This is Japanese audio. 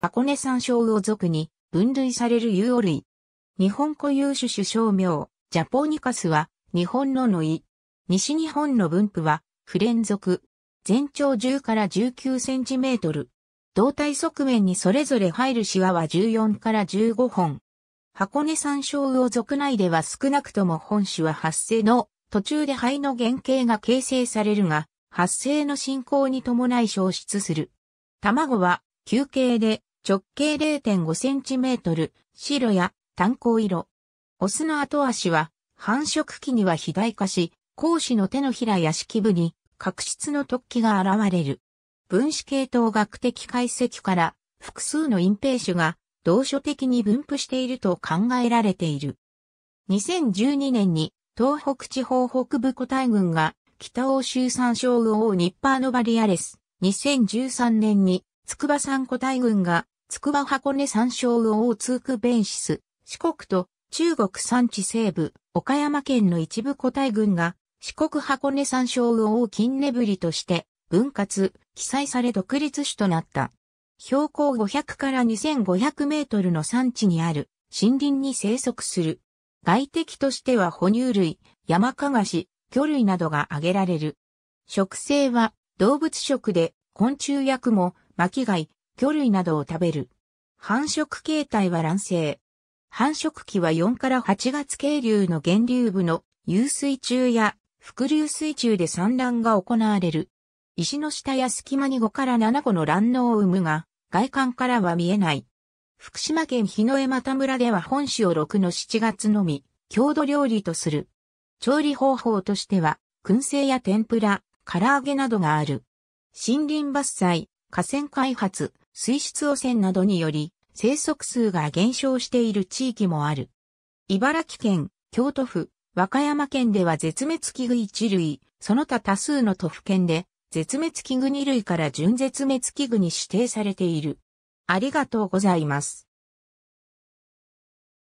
箱根山椒魚属に分類される有魚類。日本固有種種小名、ジャポニカスは日本ののい。西日本の分布は不連続。全長10から19センチメートル。胴体側面にそれぞれ入るシワは14から15本。箱根山椒魚属内では少なくとも本種は発生の途中で肺の原型が形成されるが、発生の進行に伴い消失する。卵は休憩で直径0.5センチメートル、白や炭鉱色。オスの後足は繁殖期には肥大化し、講師の手のひらや敷部に角質の突起が現れる。分子系統学的解析から複数の隠蔽種が同所的に分布していると考えられている。2012年に東北地方北部個体群が北欧州産小魚王ニッパーノバリアレス。2013年に筑波山個体群がつくば箱根山椒魚を通ツベンシス、四国と中国山地西部、岡山県の一部個体群が、四国箱根山椒魚を金ねぶりとして、分割、記載され独立種となった。標高500から2500メートルの山地にある森林に生息する。外敵としては哺乳類、山かがし、魚類などが挙げられる。食性は動物食で昆虫薬も巻貝、魚類などを食べる。繁殖形態は卵生。繁殖期は4から8月渓流の源流部の湧水中や伏流水中で産卵が行われる。石の下や隙間に5から7個の卵嚢を産むが、外観からは見えない。福島県日野江又村では本種を6の7月のみ、郷土料理とする。調理方法としては、燻製や天ぷら、唐揚げなどがある。森林伐採、河川開発、水質汚染などにより生息数が減少している地域もある。茨城県、京都府、和歌山県では絶滅危惧一類、その他多数の都府県で絶滅危惧二類から準絶滅危惧に指定されている。ありがとうございます。